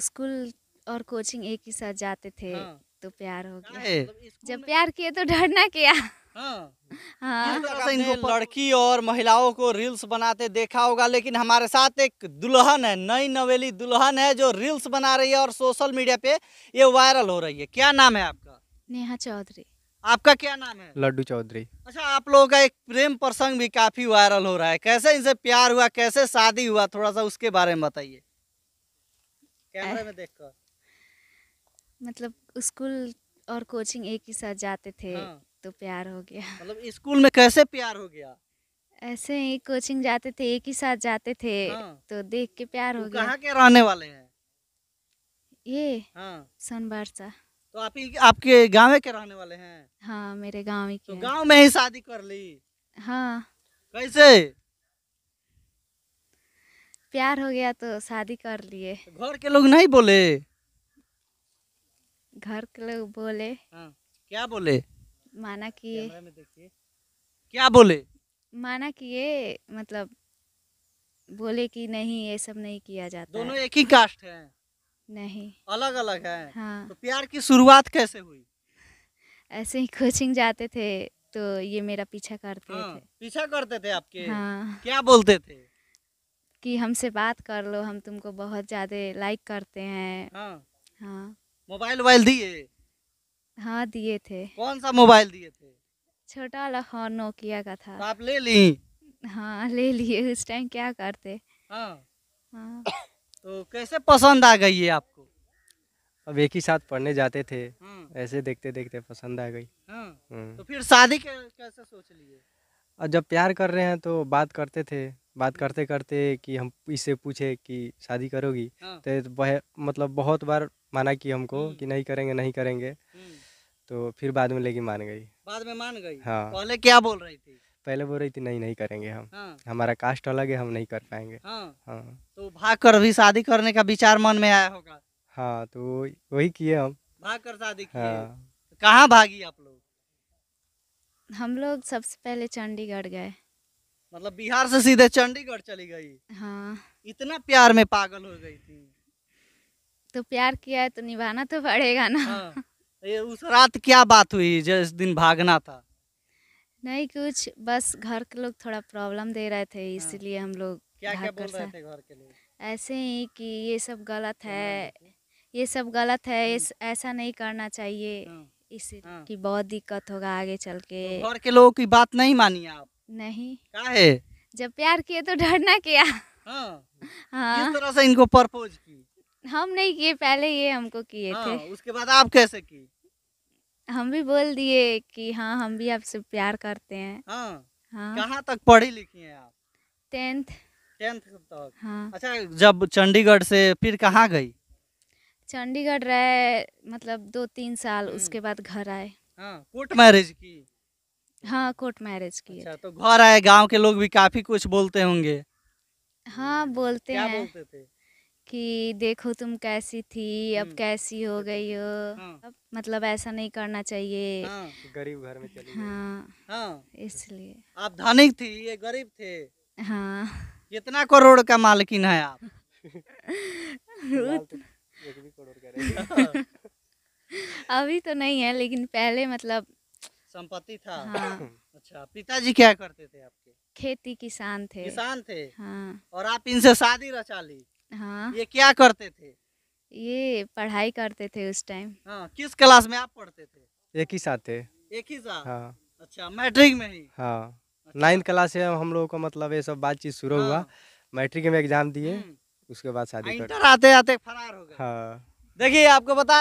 School और coaching एक ही साथ जाते थे हाँ। तो प्यार हो गया मतलब जब प्यार किए तो डरना क्या हाँ, हाँ। मतलब लड़की और महिलाओं को रील्स बनाते देखा होगा लेकिन हमारे साथ एक दुल्हन है नई नवेली दुल्हन है जो रील्स बना रही है और सोशल मीडिया पे ये वायरल हो रही है क्या नाम है आपका नेहा चौधरी आपका क्या नाम है लड्डू चौधरी अच्छा आप लोगों का एक प्रेम प्रसंग भी काफी वायरल हो रहा है कैसे इनसे प्यार हुआ कैसे शादी हुआ थोड़ा सा उसके बारे में बताइए कैमरे में मतलब स्कूल और कोचिंग एक ही साथ जाते थे हाँ। तो प्यार हो गया मतलब स्कूल में कैसे प्यार हो गया ऐसे ही कोचिंग जाते थे एक ही साथ जाते थे हाँ। तो देख के प्यार हो गया कहाँ के रहने वाले हैं ये हाँ। सोनबारसा तो आप आपके गाँव के रहने वाले हैं हाँ मेरे गाँव के तो गाँव में ही शादी कर ली हाँ कैसे प्यार हो गया तो शादी कर लिए घर के लोग नहीं बोले घर के लोग बोले हाँ, क्या बोले माना किए क्या बोले माना किए मतलब बोले कि नहीं ये सब नहीं किया जाता दोनों एक ही कास्ट है नहीं अलग अलग है हाँ तो प्यार की शुरुआत कैसे हुई ऐसे ही कोचिंग जाते थे तो ये मेरा पीछा करते हाँ, थे पीछा करते थे आपके हाँ। क्या बोलते थे कि हमसे बात कर लो हम तुमको बहुत ज़्यादा लाइक करते हैं हाँ। हाँ। मोबाइल वोबाइल दिए हाँ दिए थे कौन सा मोबाइल दिए थे छोटा वाला फ़ोन नोकिया का था तो आप ले ली हाँ ले लिए उस टाइम क्या करते हाँ। तो कैसे पसंद आ गई है आपको अब एक ही साथ पढ़ने जाते थे ऐसे देखते देखते पसंद आ गई हम्म। तो फिर शादी कैसे सोच लिए और जब प्यार कर रहे हैं तो बात करते थे बात करते करते कि हम इससे पूछे कि शादी करोगी हाँ। तो वह मतलब बहुत बार माना कि हमको कि नहीं करेंगे नहीं करेंगे तो फिर बाद में लेकिन मान गई बाद में मान गई हाँ पहले क्या बोल रही थी पहले बोल रही थी नहीं नहीं करेंगे हम हाँ। हमारा कास्ट अलग है हम नहीं कर पाएंगे हाँ।, हाँ। तो भाग कर भी शादी करने का विचार मन में आया होगा हाँ तो वही किए हम भाग कर शादी हाँ। कहाँ भागी आप लोग हम लोग सबसे पहले चंडीगढ़ गए मतलब बिहार से सीधे चंडीगढ़ चली गई हाँ इतना प्यार में पागल हो गई थी तो प्यार किया है तो निभाना तो पड़ेगा ना हाँ। ये उस रात क्या बात हुई जिस दिन भागना था नहीं कुछ बस घर के लोग थोड़ा प्रॉब्लम दे रहे थे हाँ। इसलिए हम लोग क्या क्या बोल रहे थे घर के लोग ऐसे ही कि ये सब गलत है ये सब गलत है हम्म। ऐसा नहीं करना चाहिए हाँ। इसी हाँ। की बहुत दिक्कत होगा आगे चल के तो घर के लोगों की बात नहीं मानी आप नहीं का है जब प्यार किए तो डरना किया हाँ, हाँ। किस तरह से इनको प्रपोज की हम नहीं किए पहले ये हमको किए हाँ, थे उसके बाद आप कैसे की हम भी बोल दिए कि हाँ हम भी आपसे प्यार करते हैं हाँ, हाँ। कहाँ तक पढ़ी लिखी हैं आप टेंथ टेंथ तक हाँ। अच्छा जब चंडीगढ़ से फिर कहाँ गई चंडीगढ़ रहे मतलब दो तीन साल हम्म। उसके बाद घर आए हाँ, कोर्ट मैरिज की हाँ कोर्ट मैरिज की अच्छा, तो घर आए गांव के लोग भी काफी कुछ बोलते होंगे हाँ बोलते क्या हैं बोलते थे कि देखो तुम कैसी थी अब हम्म। कैसी हो गई हो हाँ। मतलब ऐसा नहीं करना चाहिए हाँ। गरीब घर में चली हाँ, हाँ। इसलिए आप धनिक थी ये गरीब थे हाँ कितना करोड़ का मालकिन है आप अभी तो नहीं है लेकिन पहले मतलब संपत्ति था हाँ। अच्छा पिताजी क्या करते थे आपके खेती किसान थे किसान थे हाँ। और आप इनसे शादी रचा ली हाँ ये क्या करते थे ये पढ़ाई करते थे उस टाइम हाँ किस क्लास में आप पढ़ते थे एक ही साथ थे एक ही साथ हाँ अच्छा मैट्रिक में ही हाँ अच्छा। नाइन्थ क्लास से हम लोगों को मतलब ये सब बातचीत शुरू हुआ हाँ। मैट्रिक में एग्जाम दिए हम्म। उसके बाद शादी आते आते फरार हो गए हाँ देखिए आपको बता